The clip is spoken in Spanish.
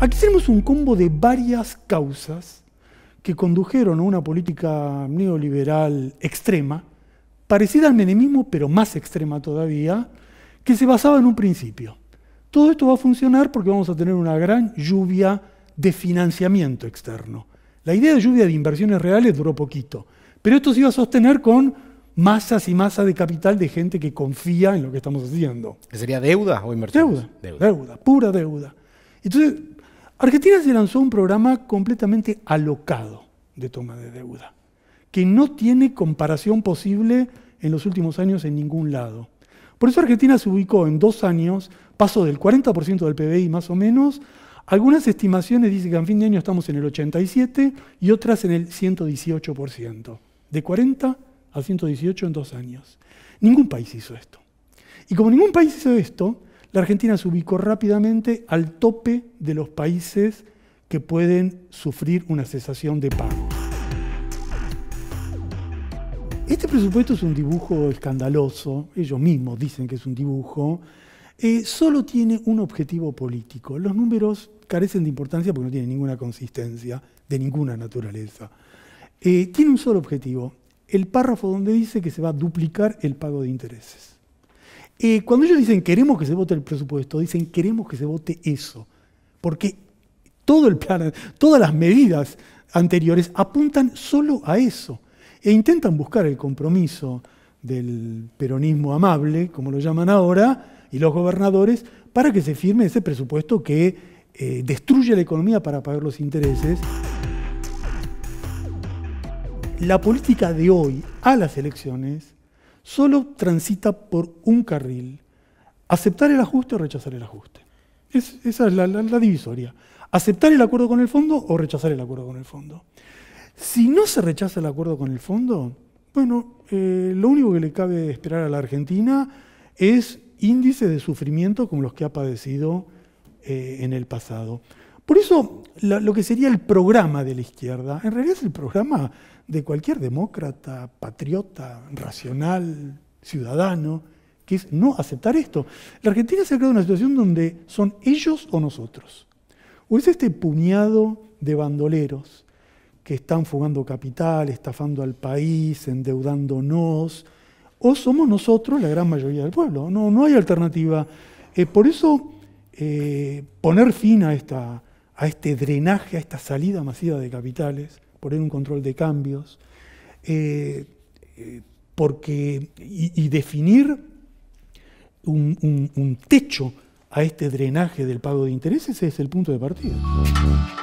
Aquí tenemos un combo de varias causas que condujeron a una política neoliberal extrema, parecida al menemismo, pero más extrema todavía, que se basaba en un principio. Todo esto va a funcionar porque vamos a tener una gran lluvia de financiamiento externo. La idea de lluvia de inversiones reales duró poquito, pero esto se iba a sostener con masas y masas de capital de gente que confía en lo que estamos haciendo. sería deuda o inversión? Deuda, deuda, deuda, pura deuda. Entonces, Argentina se lanzó un programa completamente alocado de toma de deuda, que no tiene comparación posible en los últimos años en ningún lado. Por eso Argentina se ubicó en dos años, pasó del 40% del PBI más o menos, algunas estimaciones dicen que a fin de año estamos en el 87 y otras en el 118%, de 40 a 118 en dos años. Ningún país hizo esto. Y como ningún país hizo esto, la Argentina se ubicó rápidamente al tope de los países que pueden sufrir una cesación de pago. Este presupuesto es un dibujo escandaloso, ellos mismos dicen que es un dibujo, eh, solo tiene un objetivo político. Los números carecen de importancia porque no tienen ninguna consistencia, de ninguna naturaleza. Eh, tiene un solo objetivo, el párrafo donde dice que se va a duplicar el pago de intereses cuando ellos dicen queremos que se vote el presupuesto, dicen queremos que se vote eso, porque todo el plan, todas las medidas anteriores apuntan solo a eso e intentan buscar el compromiso del peronismo amable, como lo llaman ahora, y los gobernadores, para que se firme ese presupuesto que eh, destruye la economía para pagar los intereses. La política de hoy a las elecciones solo transita por un carril. Aceptar el ajuste o rechazar el ajuste. esa es la, divisoria. Aceptar el acuerdo con el fondo o rechazar el acuerdo con el fondo. Si no se rechaza el acuerdo con el fondo, bueno, eh, lo único que le cabe esperar a la Argentina es índices de sufrimiento como los que ha padecido eh, en el pasado. Por eso lo, que sería el programa de la izquierda, en realidad es el programa de cualquier demócrata, patriota, racional, ciudadano, que es no aceptar esto. La Argentina se ha creado una situación donde son ellos o nosotros. O es este puñado de bandoleros que están fugando capital, estafando al país, endeudándonos, o somos nosotros la gran mayoría del pueblo. No, no hay alternativa. Eh, por eso, eh, poner fin a esta, a este drenaje, a esta salida masiva de capitales, poner un control de cambios, eh, eh, y, definir un, techo a este drenaje del pago de intereses es el punto de partida.